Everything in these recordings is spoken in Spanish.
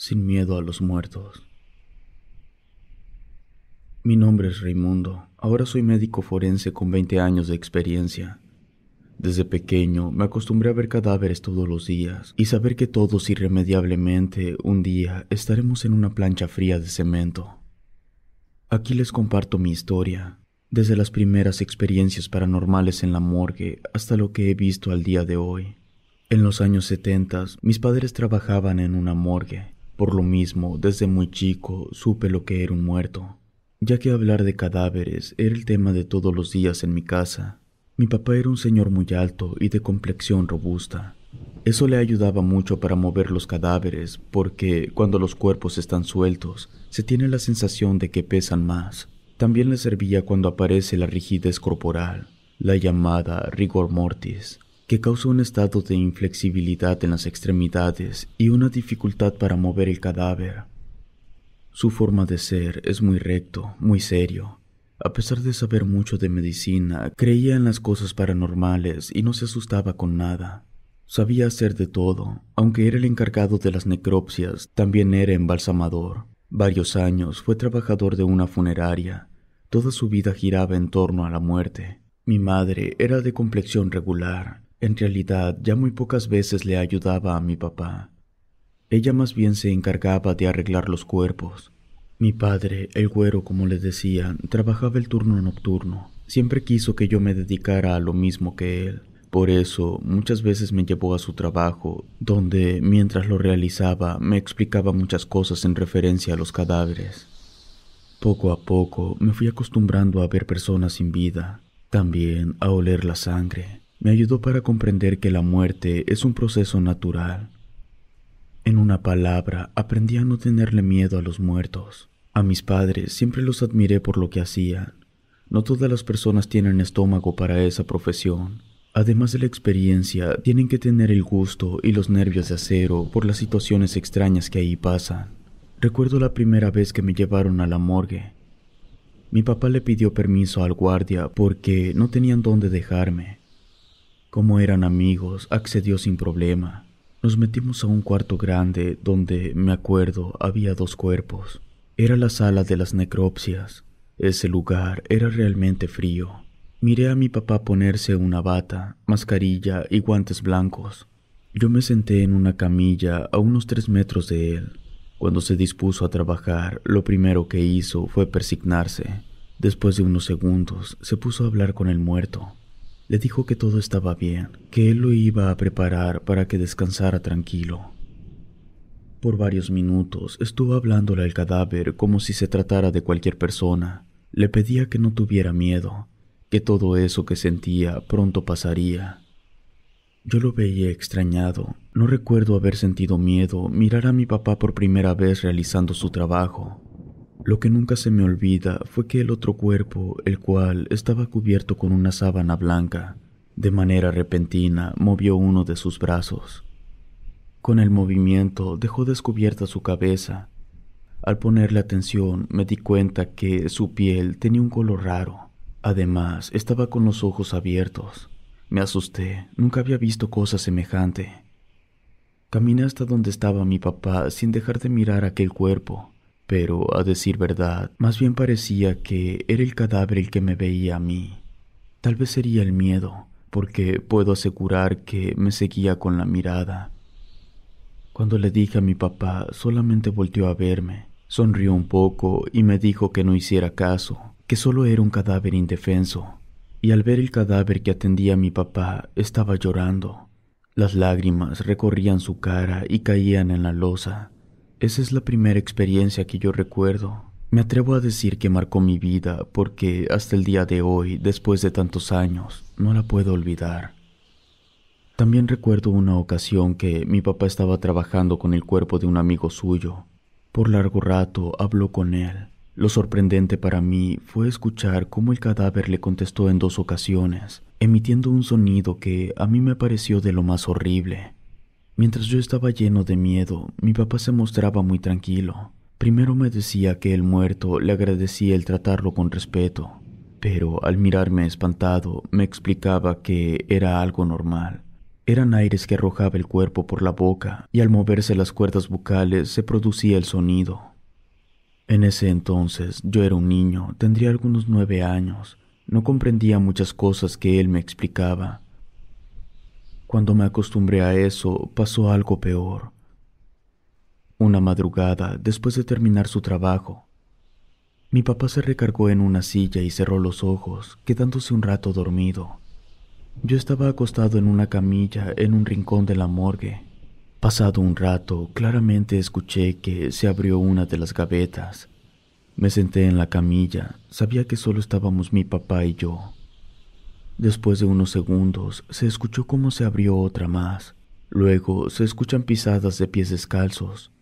sin miedo a los muertos. Mi nombre es Raimundo, ahora soy médico forense con 20 años de experiencia. Desde pequeño me acostumbré a ver cadáveres todos los días y saber que todos irremediablemente un día estaremos en una plancha fría de cemento. Aquí les comparto mi historia, desde las primeras experiencias paranormales en la morgue hasta lo que he visto al día de hoy. En los años 70 mis padres trabajaban en una morgue por lo mismo, desde muy chico supe lo que era un muerto, ya que hablar de cadáveres era el tema de todos los días en mi casa. Mi papá era un señor muy alto y de complexión robusta. Eso le ayudaba mucho para mover los cadáveres, porque cuando los cuerpos están sueltos, se tiene la sensación de que pesan más. También le servía cuando aparece la rigidez corporal, la llamada rigor mortis, que causa un estado de inflexibilidad en las extremidades y una dificultad para mover el cadáver. Su forma de ser es muy recto, muy serio. A pesar de saber mucho de medicina, creía en las cosas paranormales y no se asustaba con nada. Sabía hacer de todo, aunque era el encargado de las necropsias, también era embalsamador. Varios años fue trabajador de una funeraria. Toda su vida giraba en torno a la muerte. Mi madre era de complexión regular, en realidad, ya muy pocas veces le ayudaba a mi papá. Ella más bien se encargaba de arreglar los cuerpos. Mi padre, el güero como le decían, trabajaba el turno nocturno. Siempre quiso que yo me dedicara a lo mismo que él. Por eso muchas veces me llevó a su trabajo, donde mientras lo realizaba me explicaba muchas cosas en referencia a los cadáveres. Poco a poco me fui acostumbrando a ver personas sin vida, también a oler la sangre me ayudó para comprender que la muerte es un proceso natural. En una palabra, aprendí a no tenerle miedo a los muertos. A mis padres siempre los admiré por lo que hacían. No todas las personas tienen estómago para esa profesión. Además de la experiencia, tienen que tener el gusto y los nervios de acero por las situaciones extrañas que ahí pasan. Recuerdo la primera vez que me llevaron a la morgue. Mi papá le pidió permiso al guardia porque no tenían dónde dejarme. Como eran amigos, accedió sin problema. Nos metimos a un cuarto grande donde, me acuerdo, había dos cuerpos. Era la sala de las necropsias. Ese lugar era realmente frío. Miré a mi papá ponerse una bata, mascarilla y guantes blancos. Yo me senté en una camilla a unos tres metros de él. Cuando se dispuso a trabajar, lo primero que hizo fue persignarse. Después de unos segundos, se puso a hablar con el muerto. Le dijo que todo estaba bien, que él lo iba a preparar para que descansara tranquilo. Por varios minutos estuvo hablándole al cadáver como si se tratara de cualquier persona. Le pedía que no tuviera miedo, que todo eso que sentía pronto pasaría. Yo lo veía extrañado. No recuerdo haber sentido miedo mirar a mi papá por primera vez realizando su trabajo. Lo que nunca se me olvida fue que el otro cuerpo, el cual estaba cubierto con una sábana blanca, de manera repentina movió uno de sus brazos. Con el movimiento dejó descubierta su cabeza. Al ponerle atención me di cuenta que su piel tenía un color raro. Además, estaba con los ojos abiertos. Me asusté, nunca había visto cosa semejante. Caminé hasta donde estaba mi papá sin dejar de mirar aquel cuerpo pero a decir verdad, más bien parecía que era el cadáver el que me veía a mí. Tal vez sería el miedo, porque puedo asegurar que me seguía con la mirada. Cuando le dije a mi papá, solamente volteó a verme, sonrió un poco y me dijo que no hiciera caso, que solo era un cadáver indefenso. Y al ver el cadáver que atendía a mi papá, estaba llorando. Las lágrimas recorrían su cara y caían en la losa. Esa es la primera experiencia que yo recuerdo. Me atrevo a decir que marcó mi vida porque hasta el día de hoy, después de tantos años, no la puedo olvidar. También recuerdo una ocasión que mi papá estaba trabajando con el cuerpo de un amigo suyo. Por largo rato habló con él. Lo sorprendente para mí fue escuchar cómo el cadáver le contestó en dos ocasiones, emitiendo un sonido que a mí me pareció de lo más horrible. Mientras yo estaba lleno de miedo, mi papá se mostraba muy tranquilo. Primero me decía que el muerto le agradecía el tratarlo con respeto, pero al mirarme espantado me explicaba que era algo normal. Eran aires que arrojaba el cuerpo por la boca y al moverse las cuerdas vocales se producía el sonido. En ese entonces yo era un niño, tendría algunos nueve años, no comprendía muchas cosas que él me explicaba, cuando me acostumbré a eso, pasó algo peor. Una madrugada, después de terminar su trabajo, mi papá se recargó en una silla y cerró los ojos, quedándose un rato dormido. Yo estaba acostado en una camilla en un rincón de la morgue. Pasado un rato, claramente escuché que se abrió una de las gavetas. Me senté en la camilla, sabía que solo estábamos mi papá y yo. Después de unos segundos se escuchó cómo se abrió otra más. Luego se escuchan pisadas de pies descalzos.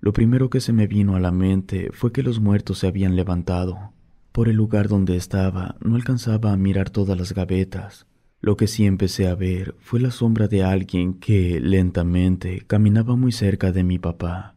Lo primero que se me vino a la mente fue que los muertos se habían levantado. Por el lugar donde estaba no alcanzaba a mirar todas las gavetas. Lo que sí empecé a ver fue la sombra de alguien que, lentamente, caminaba muy cerca de mi papá.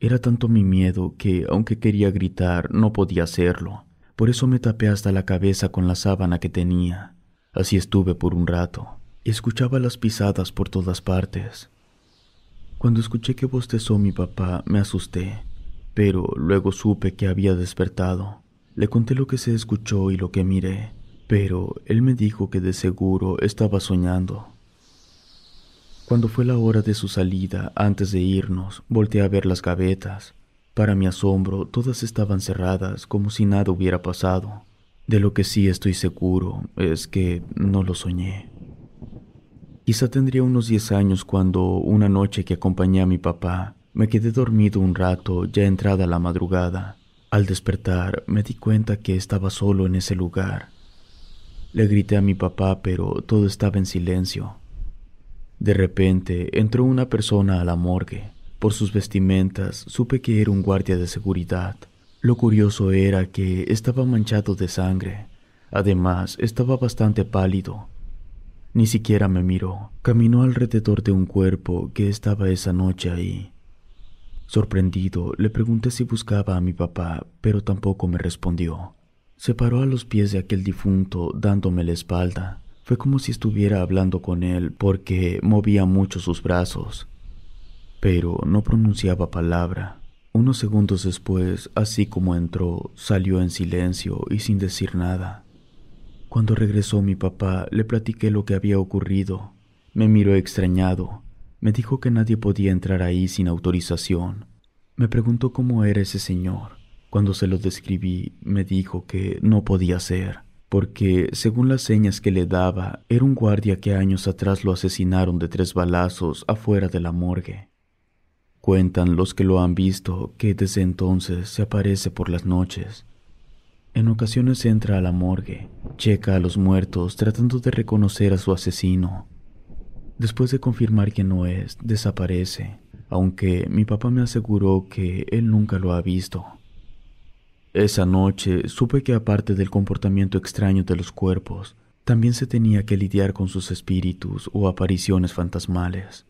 Era tanto mi miedo que, aunque quería gritar, no podía hacerlo. Por eso me tapé hasta la cabeza con la sábana que tenía. Así estuve por un rato. y Escuchaba las pisadas por todas partes. Cuando escuché que bostezó mi papá, me asusté, pero luego supe que había despertado. Le conté lo que se escuchó y lo que miré, pero él me dijo que de seguro estaba soñando. Cuando fue la hora de su salida, antes de irnos, volteé a ver las gavetas. Para mi asombro, todas estaban cerradas como si nada hubiera pasado. De lo que sí estoy seguro es que no lo soñé. Quizá tendría unos 10 años cuando, una noche que acompañé a mi papá, me quedé dormido un rato ya entrada la madrugada. Al despertar me di cuenta que estaba solo en ese lugar. Le grité a mi papá, pero todo estaba en silencio. De repente entró una persona a la morgue. Por sus vestimentas supe que era un guardia de seguridad. Lo curioso era que estaba manchado de sangre. Además, estaba bastante pálido. Ni siquiera me miró. Caminó alrededor de un cuerpo que estaba esa noche ahí. Sorprendido, le pregunté si buscaba a mi papá, pero tampoco me respondió. Se paró a los pies de aquel difunto dándome la espalda. Fue como si estuviera hablando con él porque movía mucho sus brazos pero no pronunciaba palabra. Unos segundos después, así como entró, salió en silencio y sin decir nada. Cuando regresó mi papá, le platiqué lo que había ocurrido. Me miró extrañado. Me dijo que nadie podía entrar ahí sin autorización. Me preguntó cómo era ese señor. Cuando se lo describí, me dijo que no podía ser, porque, según las señas que le daba, era un guardia que años atrás lo asesinaron de tres balazos afuera de la morgue. Cuentan los que lo han visto que desde entonces se aparece por las noches. En ocasiones entra a la morgue, checa a los muertos tratando de reconocer a su asesino. Después de confirmar que no es, desaparece, aunque mi papá me aseguró que él nunca lo ha visto. Esa noche supe que aparte del comportamiento extraño de los cuerpos, también se tenía que lidiar con sus espíritus o apariciones fantasmales.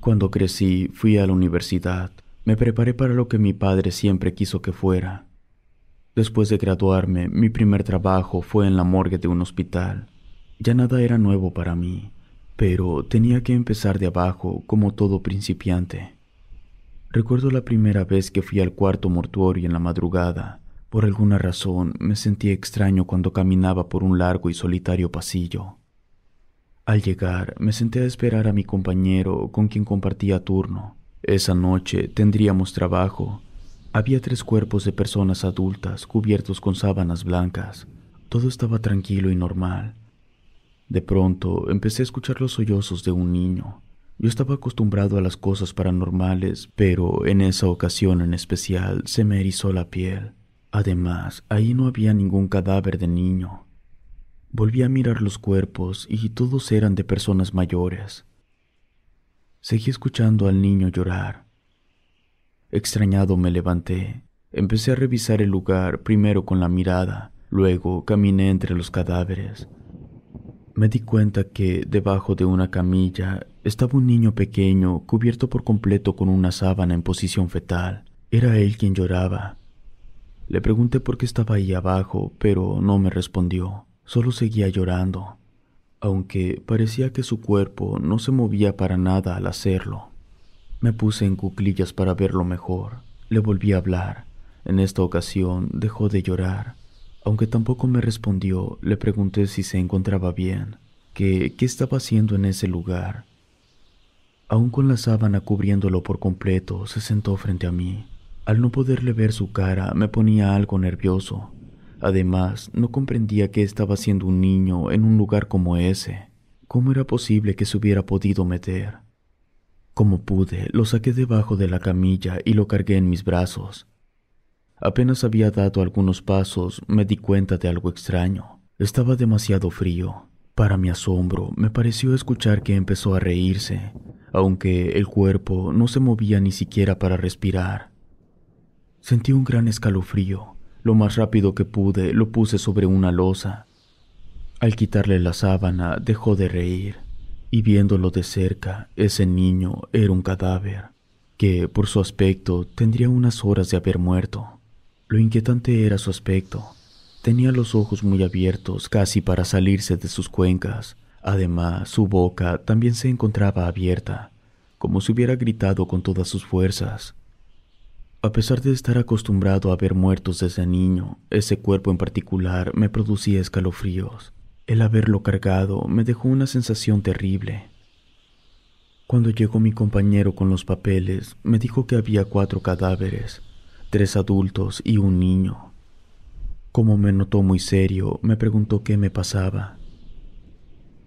Cuando crecí, fui a la universidad. Me preparé para lo que mi padre siempre quiso que fuera. Después de graduarme, mi primer trabajo fue en la morgue de un hospital. Ya nada era nuevo para mí, pero tenía que empezar de abajo como todo principiante. Recuerdo la primera vez que fui al cuarto mortuorio en la madrugada. Por alguna razón me sentí extraño cuando caminaba por un largo y solitario pasillo. Al llegar, me senté a esperar a mi compañero con quien compartía turno. Esa noche tendríamos trabajo. Había tres cuerpos de personas adultas cubiertos con sábanas blancas. Todo estaba tranquilo y normal. De pronto empecé a escuchar los sollozos de un niño. Yo estaba acostumbrado a las cosas paranormales, pero en esa ocasión en especial se me erizó la piel. Además, ahí no había ningún cadáver de niño. Volví a mirar los cuerpos y todos eran de personas mayores. Seguí escuchando al niño llorar. Extrañado me levanté. Empecé a revisar el lugar, primero con la mirada, luego caminé entre los cadáveres. Me di cuenta que debajo de una camilla estaba un niño pequeño cubierto por completo con una sábana en posición fetal. Era él quien lloraba. Le pregunté por qué estaba ahí abajo, pero no me respondió solo seguía llorando, aunque parecía que su cuerpo no se movía para nada al hacerlo. Me puse en cuclillas para verlo mejor. Le volví a hablar. En esta ocasión dejó de llorar. Aunque tampoco me respondió, le pregunté si se encontraba bien, que qué estaba haciendo en ese lugar. Aún con la sábana cubriéndolo por completo, se sentó frente a mí. Al no poderle ver su cara, me ponía algo nervioso. Además, no comprendía que estaba siendo un niño en un lugar como ese. ¿Cómo era posible que se hubiera podido meter? Como pude, lo saqué debajo de la camilla y lo cargué en mis brazos. Apenas había dado algunos pasos, me di cuenta de algo extraño. Estaba demasiado frío. Para mi asombro, me pareció escuchar que empezó a reírse, aunque el cuerpo no se movía ni siquiera para respirar. Sentí un gran escalofrío lo más rápido que pude lo puse sobre una losa. Al quitarle la sábana dejó de reír, y viéndolo de cerca, ese niño era un cadáver, que por su aspecto tendría unas horas de haber muerto. Lo inquietante era su aspecto. Tenía los ojos muy abiertos, casi para salirse de sus cuencas. Además, su boca también se encontraba abierta, como si hubiera gritado con todas sus fuerzas. A pesar de estar acostumbrado a ver muertos desde niño, ese cuerpo en particular me producía escalofríos. El haberlo cargado me dejó una sensación terrible. Cuando llegó mi compañero con los papeles, me dijo que había cuatro cadáveres, tres adultos y un niño. Como me notó muy serio, me preguntó qué me pasaba.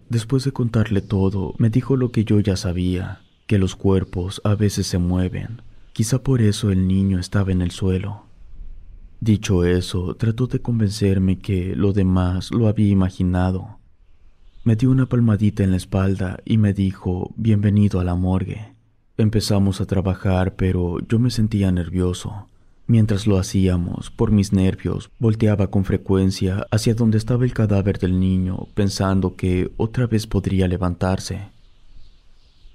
Después de contarle todo, me dijo lo que yo ya sabía, que los cuerpos a veces se mueven, Quizá por eso el niño estaba en el suelo. Dicho eso, trató de convencerme que lo demás lo había imaginado. Me dio una palmadita en la espalda y me dijo, bienvenido a la morgue. Empezamos a trabajar, pero yo me sentía nervioso. Mientras lo hacíamos, por mis nervios, volteaba con frecuencia hacia donde estaba el cadáver del niño, pensando que otra vez podría levantarse.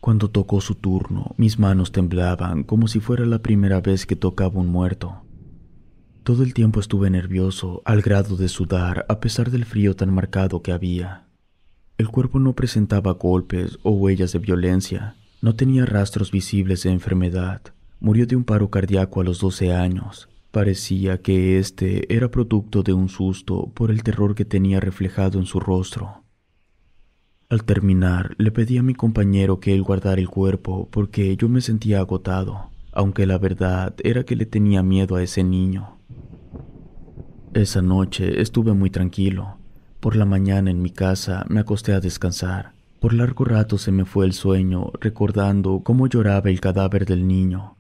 Cuando tocó su turno, mis manos temblaban como si fuera la primera vez que tocaba un muerto. Todo el tiempo estuve nervioso, al grado de sudar, a pesar del frío tan marcado que había. El cuerpo no presentaba golpes o huellas de violencia, no tenía rastros visibles de enfermedad. Murió de un paro cardíaco a los 12 años. Parecía que este era producto de un susto por el terror que tenía reflejado en su rostro. Al terminar, le pedí a mi compañero que él guardara el cuerpo porque yo me sentía agotado, aunque la verdad era que le tenía miedo a ese niño. Esa noche estuve muy tranquilo. Por la mañana en mi casa me acosté a descansar. Por largo rato se me fue el sueño recordando cómo lloraba el cadáver del niño.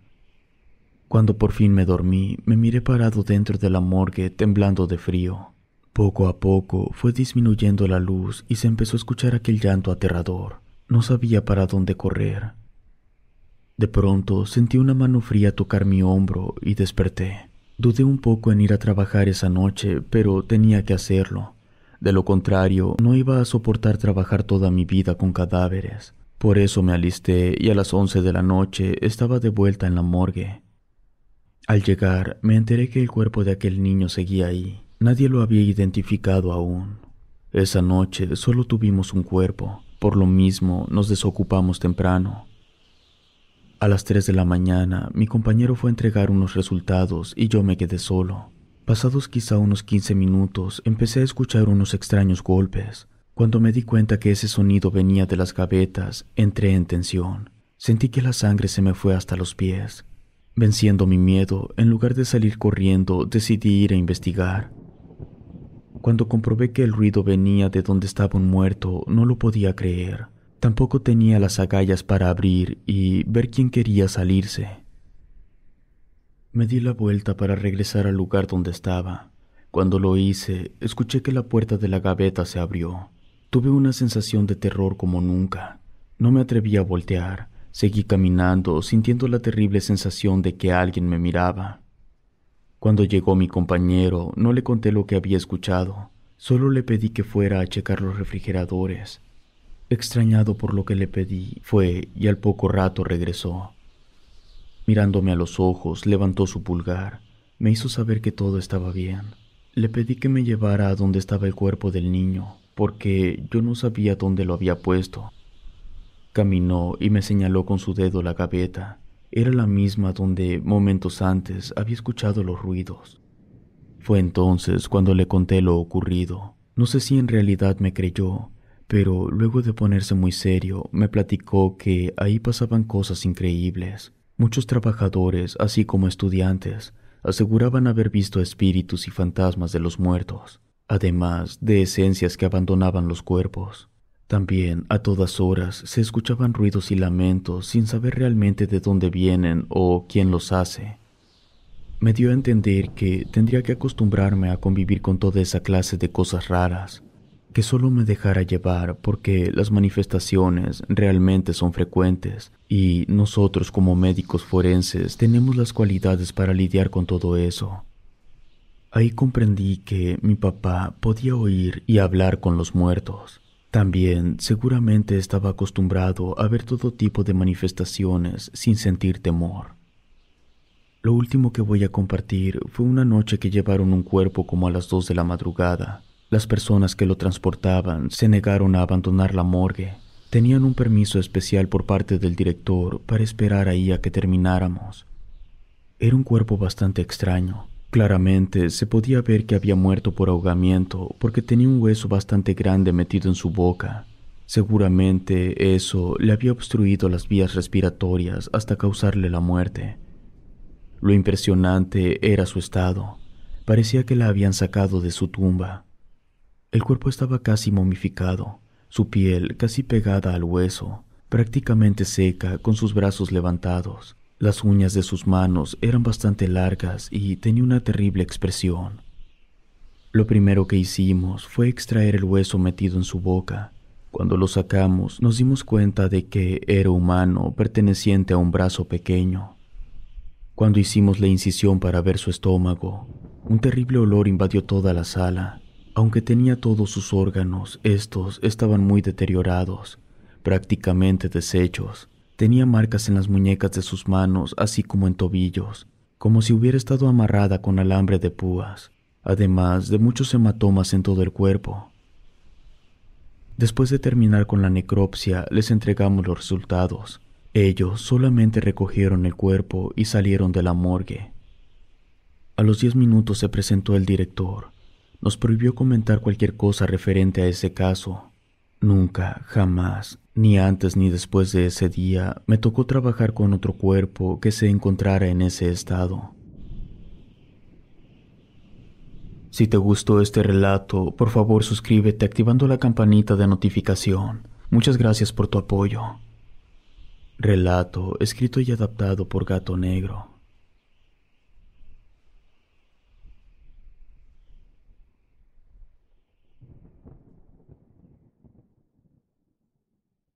Cuando por fin me dormí, me miré parado dentro de la morgue temblando de frío. Poco a poco fue disminuyendo la luz y se empezó a escuchar aquel llanto aterrador. No sabía para dónde correr. De pronto sentí una mano fría tocar mi hombro y desperté. Dudé un poco en ir a trabajar esa noche, pero tenía que hacerlo. De lo contrario, no iba a soportar trabajar toda mi vida con cadáveres. Por eso me alisté y a las once de la noche estaba de vuelta en la morgue. Al llegar, me enteré que el cuerpo de aquel niño seguía ahí. Nadie lo había identificado aún. Esa noche solo tuvimos un cuerpo, por lo mismo nos desocupamos temprano. A las 3 de la mañana, mi compañero fue a entregar unos resultados y yo me quedé solo. Pasados quizá unos 15 minutos, empecé a escuchar unos extraños golpes. Cuando me di cuenta que ese sonido venía de las gavetas, entré en tensión. Sentí que la sangre se me fue hasta los pies. Venciendo mi miedo, en lugar de salir corriendo, decidí ir a investigar. Cuando comprobé que el ruido venía de donde estaba un muerto, no lo podía creer. Tampoco tenía las agallas para abrir y ver quién quería salirse. Me di la vuelta para regresar al lugar donde estaba. Cuando lo hice, escuché que la puerta de la gaveta se abrió. Tuve una sensación de terror como nunca. No me atreví a voltear. Seguí caminando, sintiendo la terrible sensación de que alguien me miraba. Cuando llegó mi compañero, no le conté lo que había escuchado, solo le pedí que fuera a checar los refrigeradores. Extrañado por lo que le pedí, fue y al poco rato regresó. Mirándome a los ojos, levantó su pulgar, me hizo saber que todo estaba bien. Le pedí que me llevara a donde estaba el cuerpo del niño, porque yo no sabía dónde lo había puesto. Caminó y me señaló con su dedo la gaveta. Era la misma donde momentos antes había escuchado los ruidos. Fue entonces cuando le conté lo ocurrido. No sé si en realidad me creyó, pero luego de ponerse muy serio, me platicó que ahí pasaban cosas increíbles. Muchos trabajadores, así como estudiantes, aseguraban haber visto espíritus y fantasmas de los muertos, además de esencias que abandonaban los cuerpos. También a todas horas se escuchaban ruidos y lamentos sin saber realmente de dónde vienen o quién los hace. Me dio a entender que tendría que acostumbrarme a convivir con toda esa clase de cosas raras, que solo me dejara llevar porque las manifestaciones realmente son frecuentes y nosotros como médicos forenses tenemos las cualidades para lidiar con todo eso. Ahí comprendí que mi papá podía oír y hablar con los muertos también seguramente estaba acostumbrado a ver todo tipo de manifestaciones sin sentir temor. Lo último que voy a compartir fue una noche que llevaron un cuerpo como a las dos de la madrugada. Las personas que lo transportaban se negaron a abandonar la morgue. Tenían un permiso especial por parte del director para esperar ahí a que termináramos. Era un cuerpo bastante extraño, Claramente se podía ver que había muerto por ahogamiento porque tenía un hueso bastante grande metido en su boca. Seguramente eso le había obstruido las vías respiratorias hasta causarle la muerte. Lo impresionante era su estado. Parecía que la habían sacado de su tumba. El cuerpo estaba casi momificado, su piel casi pegada al hueso, prácticamente seca con sus brazos levantados, las uñas de sus manos eran bastante largas y tenía una terrible expresión. Lo primero que hicimos fue extraer el hueso metido en su boca. Cuando lo sacamos nos dimos cuenta de que era humano perteneciente a un brazo pequeño. Cuando hicimos la incisión para ver su estómago, un terrible olor invadió toda la sala. Aunque tenía todos sus órganos, estos estaban muy deteriorados, prácticamente deshechos. Tenía marcas en las muñecas de sus manos, así como en tobillos, como si hubiera estado amarrada con alambre de púas, además de muchos hematomas en todo el cuerpo. Después de terminar con la necropsia, les entregamos los resultados. Ellos solamente recogieron el cuerpo y salieron de la morgue. A los diez minutos se presentó el director. Nos prohibió comentar cualquier cosa referente a ese caso. Nunca, jamás, ni antes ni después de ese día me tocó trabajar con otro cuerpo que se encontrara en ese estado. Si te gustó este relato, por favor suscríbete activando la campanita de notificación. Muchas gracias por tu apoyo. Relato escrito y adaptado por Gato Negro.